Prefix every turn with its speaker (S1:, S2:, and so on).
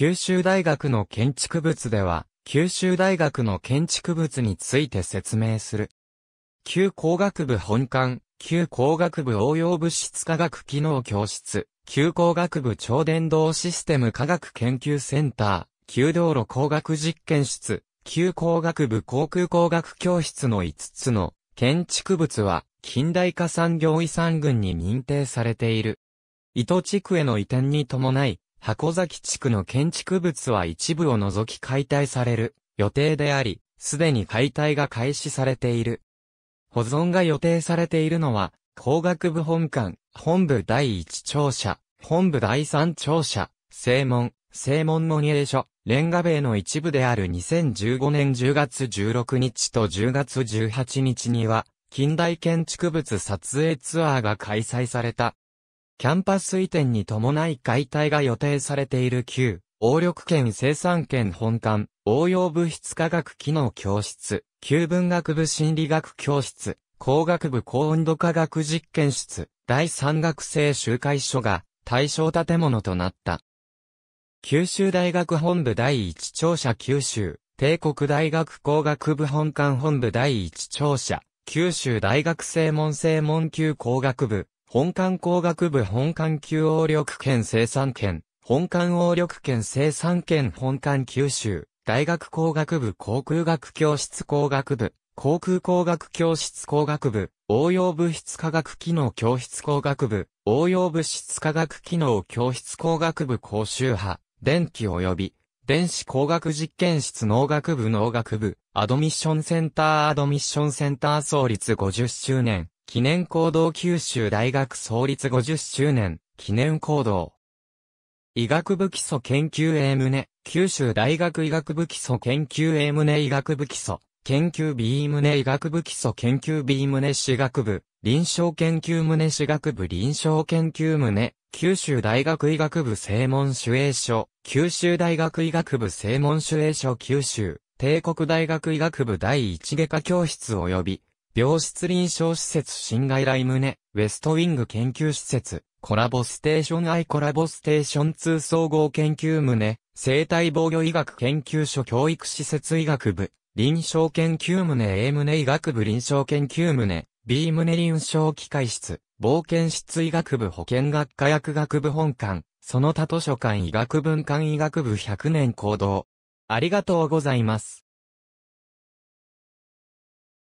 S1: 九州大学の建築物では、九州大学の建築物について説明する。旧工学部本館、旧工学部応用物質科学機能教室、旧工学部超伝導システム科学研究センター、旧道路工学実験室、旧工学部航空工学教室の5つの建築物は近代化産業遺産群に認定されている。糸地区への移転に伴い、箱崎地区の建築物は一部を除き解体される予定であり、すでに解体が開始されている。保存が予定されているのは、工学部本館、本部第一庁舎、本部第三庁舎、正門、正門の入所、レンガ塀の一部である2015年10月16日と10月18日には、近代建築物撮影ツアーが開催された。キャンパス移転に伴い解体が予定されている旧、応力圏生産圏本館、応用物質科学機能教室、旧文学部心理学教室、工学部高温度科学実験室、第三学生集会所が対象建物となった。九州大学本部第一庁舎九州、帝国大学工学部本館本部第一庁舎、九州大学正門正門級工学部、本館工学部本館級応力圏生産圏、本館応力圏生産圏本館九州、大学工学部航空学教室工学部、航空工学教室工学部、応用物質科学機能教室工学部、応用物質科学機能教室工学部講習派、電気及び、電子工学実験室農学部農学部、アドミッションセンターアドミッションセンター創立50周年、記念行動九州大学創立50周年、記念行動。医学部基礎研究 A 胸、九州大学医学部基礎研究 A 胸医学部基礎、研究 B 胸医学部基礎研究 B 胸私学部、臨床研究胸私学部臨床研究胸、九州大学医学部正門守衛所、九州大学医学部正門守衛所九州、帝国大学医学部第一外科教室及び、病室臨床施設新外来胸、ウェストウィング研究施設、コラボステーション I コラボステーション2総合研究胸、生体防御医学研究所教育施設医学部、臨床研究胸 A 胸医学部臨床研究胸、B 胸臨床機械室、冒険室医学部保健学科薬学部本館、その他図書館医学文館医学部100年行動。ありがとうございます。